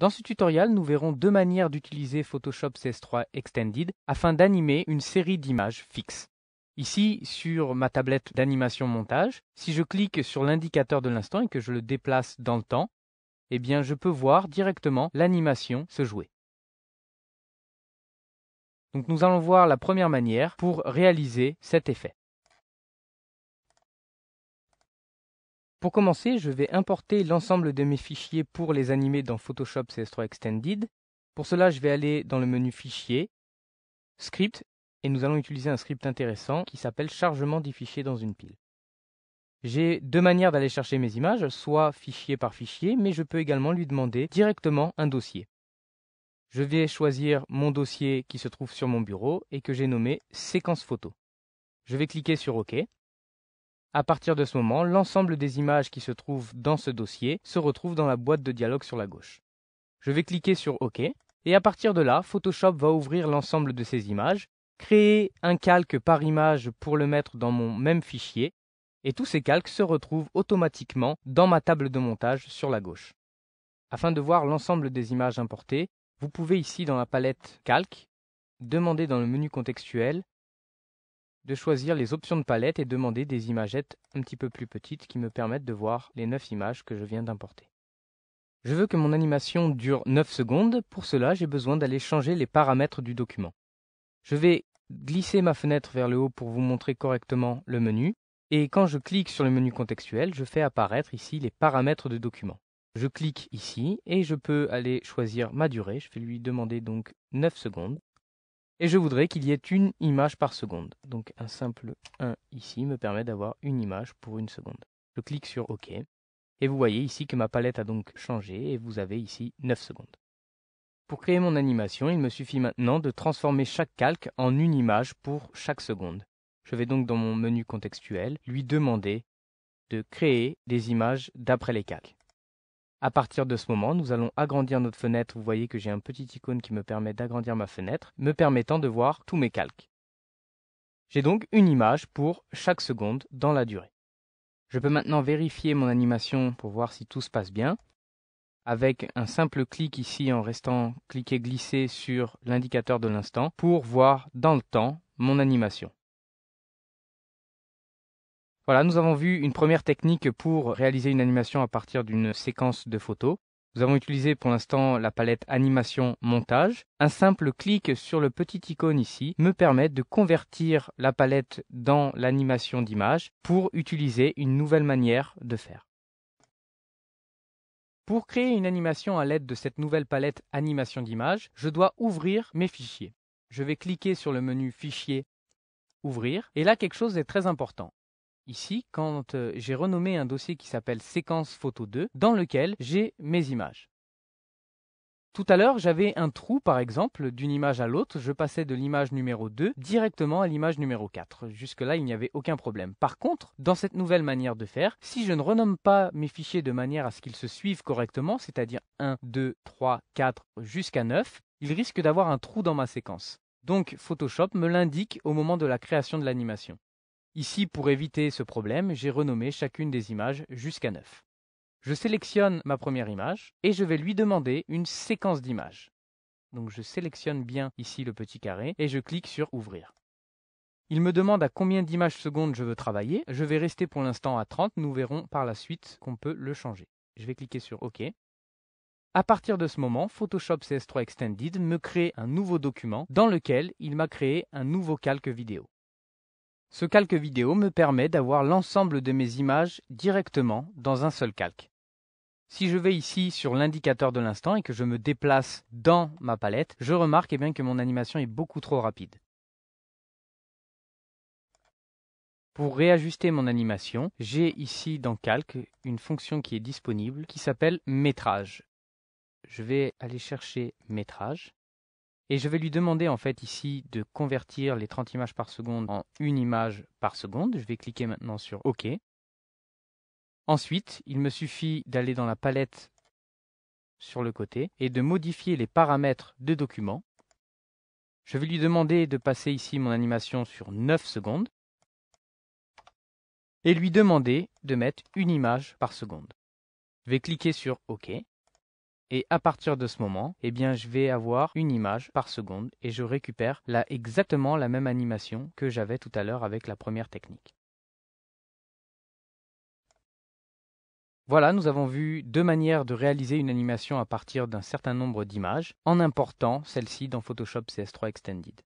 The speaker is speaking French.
Dans ce tutoriel, nous verrons deux manières d'utiliser Photoshop CS3 Extended afin d'animer une série d'images fixes. Ici, sur ma tablette d'animation montage, si je clique sur l'indicateur de l'instant et que je le déplace dans le temps, eh bien je peux voir directement l'animation se jouer. Donc nous allons voir la première manière pour réaliser cet effet. Pour commencer, je vais importer l'ensemble de mes fichiers pour les animer dans Photoshop CS3 Extended. Pour cela, je vais aller dans le menu Fichier, Script, et nous allons utiliser un script intéressant qui s'appelle Chargement des fichiers dans une pile. J'ai deux manières d'aller chercher mes images, soit fichier par fichier, mais je peux également lui demander directement un dossier. Je vais choisir mon dossier qui se trouve sur mon bureau et que j'ai nommé Séquence photo. Je vais cliquer sur OK. À partir de ce moment, l'ensemble des images qui se trouvent dans ce dossier se retrouvent dans la boîte de dialogue sur la gauche. Je vais cliquer sur OK, et à partir de là, Photoshop va ouvrir l'ensemble de ces images, créer un calque par image pour le mettre dans mon même fichier, et tous ces calques se retrouvent automatiquement dans ma table de montage sur la gauche. Afin de voir l'ensemble des images importées, vous pouvez ici dans la palette Calque, demander dans le menu contextuel de choisir les options de palette et demander des imagettes un petit peu plus petites qui me permettent de voir les 9 images que je viens d'importer. Je veux que mon animation dure 9 secondes, pour cela j'ai besoin d'aller changer les paramètres du document. Je vais glisser ma fenêtre vers le haut pour vous montrer correctement le menu, et quand je clique sur le menu contextuel, je fais apparaître ici les paramètres de document. Je clique ici et je peux aller choisir ma durée, je vais lui demander donc 9 secondes. Et je voudrais qu'il y ait une image par seconde. Donc un simple 1 ici me permet d'avoir une image pour une seconde. Je clique sur OK. Et vous voyez ici que ma palette a donc changé et vous avez ici 9 secondes. Pour créer mon animation, il me suffit maintenant de transformer chaque calque en une image pour chaque seconde. Je vais donc dans mon menu contextuel lui demander de créer des images d'après les calques. À partir de ce moment, nous allons agrandir notre fenêtre. Vous voyez que j'ai un petit icône qui me permet d'agrandir ma fenêtre, me permettant de voir tous mes calques. J'ai donc une image pour chaque seconde dans la durée. Je peux maintenant vérifier mon animation pour voir si tout se passe bien. Avec un simple clic ici en restant cliqué glisser sur l'indicateur de l'instant pour voir dans le temps mon animation. Voilà, nous avons vu une première technique pour réaliser une animation à partir d'une séquence de photos. Nous avons utilisé pour l'instant la palette animation montage. Un simple clic sur le petit icône ici me permet de convertir la palette dans l'animation d'image pour utiliser une nouvelle manière de faire. Pour créer une animation à l'aide de cette nouvelle palette animation d'image, je dois ouvrir mes fichiers. Je vais cliquer sur le menu fichier ouvrir et là quelque chose est très important ici quand euh, j'ai renommé un dossier qui s'appelle séquence photo 2 dans lequel j'ai mes images. Tout à l'heure, j'avais un trou, par exemple, d'une image à l'autre. Je passais de l'image numéro 2 directement à l'image numéro 4. Jusque-là, il n'y avait aucun problème. Par contre, dans cette nouvelle manière de faire, si je ne renomme pas mes fichiers de manière à ce qu'ils se suivent correctement, c'est-à-dire 1, 2, 3, 4 jusqu'à 9, il risque d'avoir un trou dans ma séquence. Donc Photoshop me l'indique au moment de la création de l'animation. Ici, pour éviter ce problème, j'ai renommé chacune des images jusqu'à 9. Je sélectionne ma première image et je vais lui demander une séquence d'images. Donc je sélectionne bien ici le petit carré et je clique sur Ouvrir. Il me demande à combien d'images secondes je veux travailler. Je vais rester pour l'instant à 30. Nous verrons par la suite qu'on peut le changer. Je vais cliquer sur OK. À partir de ce moment, Photoshop CS3 Extended me crée un nouveau document dans lequel il m'a créé un nouveau calque vidéo. Ce calque vidéo me permet d'avoir l'ensemble de mes images directement dans un seul calque. Si je vais ici sur l'indicateur de l'instant et que je me déplace dans ma palette, je remarque eh bien, que mon animation est beaucoup trop rapide. Pour réajuster mon animation, j'ai ici dans Calque une fonction qui est disponible qui s'appelle métrage. Je vais aller chercher métrage et je vais lui demander en fait ici de convertir les 30 images par seconde en une image par seconde. Je vais cliquer maintenant sur OK. Ensuite, il me suffit d'aller dans la palette sur le côté et de modifier les paramètres de document. Je vais lui demander de passer ici mon animation sur 9 secondes et lui demander de mettre une image par seconde. Je vais cliquer sur OK. Et à partir de ce moment, eh bien, je vais avoir une image par seconde et je récupère là exactement la même animation que j'avais tout à l'heure avec la première technique. Voilà, nous avons vu deux manières de réaliser une animation à partir d'un certain nombre d'images en important celle-ci dans Photoshop CS3 Extended.